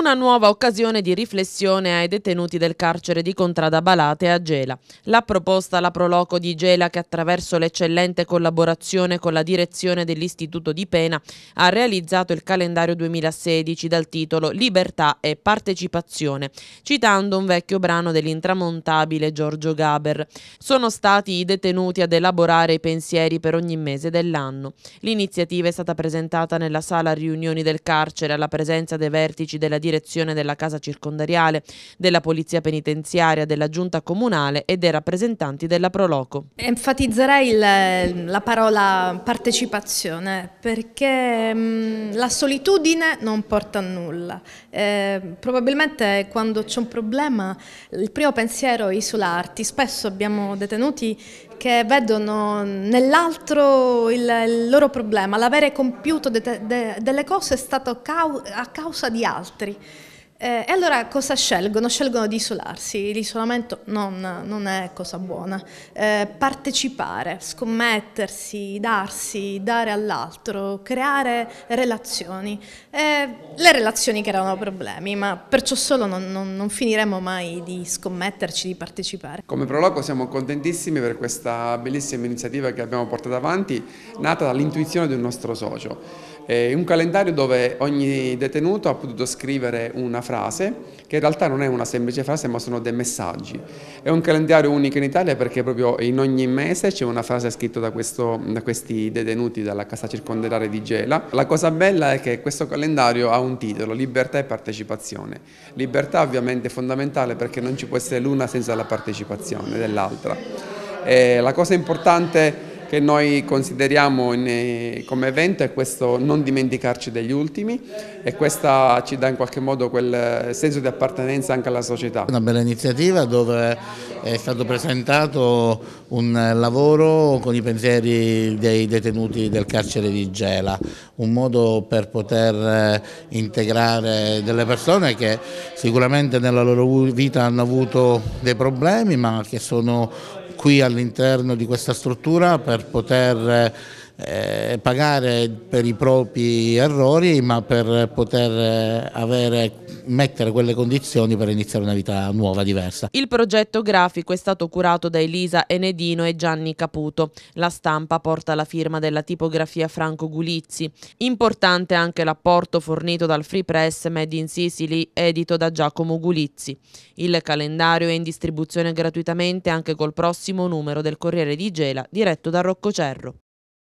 Una nuova occasione di riflessione ai detenuti del carcere di Contrada Balate a Gela. La proposta alla Proloco di Gela che attraverso l'eccellente collaborazione con la direzione dell'Istituto di Pena ha realizzato il calendario 2016 dal titolo Libertà e partecipazione, citando un vecchio brano dell'intramontabile Giorgio Gaber. Sono stati i detenuti ad elaborare i pensieri per ogni mese dell'anno. L'iniziativa è stata presentata nella sala riunioni del carcere alla presenza dei vertici della direzione direzione della casa circondariale, della polizia penitenziaria, della giunta comunale e dei rappresentanti della Proloco. Enfatizzerei il, la parola partecipazione perché mm, la solitudine non porta a nulla. Eh, probabilmente quando c'è un problema il primo pensiero è isolarti, spesso abbiamo detenuti che vedono nell'altro il, il, loro problema, l'avere compiuto de, de, delle cose è stato cau a causa di altri. Eh, e allora cosa scelgono? Scelgono di isolarsi, l'isolamento non, non è cosa buona. Eh, partecipare, scommettersi, darsi, dare all'altro, creare relazioni. Eh, le relazioni creano problemi, ma perciò solo non, non, non finiremo mai di scommetterci, di partecipare. Come Proloco siamo contentissimi per questa bellissima iniziativa che abbiamo portato avanti, nata dall'intuizione di un nostro socio. È eh, un calendario dove ogni detenuto ha potuto scrivere una frase frase che in realtà non è una semplice frase ma sono dei messaggi. È un calendario unico in Italia perché proprio in ogni mese c'è una frase scritta da, questo, da questi detenuti dalla casa circondariale di Gela. La cosa bella è che questo calendario ha un titolo, libertà e partecipazione. Libertà ovviamente è fondamentale perché non ci può essere l'una senza la partecipazione dell'altra. la cosa importante è che noi consideriamo in, eh, come evento è questo non dimenticarci degli ultimi e questa ci dà in qualche modo quel eh, senso di appartenenza anche alla società. Una bella iniziativa dove è stato presentato un lavoro con i pensieri dei detenuti del carcere di Gela, un modo per poter eh, integrare delle persone che sicuramente nella loro vita hanno avuto dei problemi ma che sono qui all'interno di questa struttura per poter eh, eh, pagare per i propri errori ma per poter eh, avere, mettere quelle condizioni per iniziare una vita nuova, diversa. Il progetto grafico è stato curato da Elisa Enedino e Gianni Caputo. La stampa porta la firma della tipografia Franco Gulizzi. Importante anche l'apporto fornito dal Free Press Made in Sicily edito da Giacomo Gulizzi. Il calendario è in distribuzione gratuitamente anche col prossimo numero del Corriere di Gela diretto da Rocco Cerro.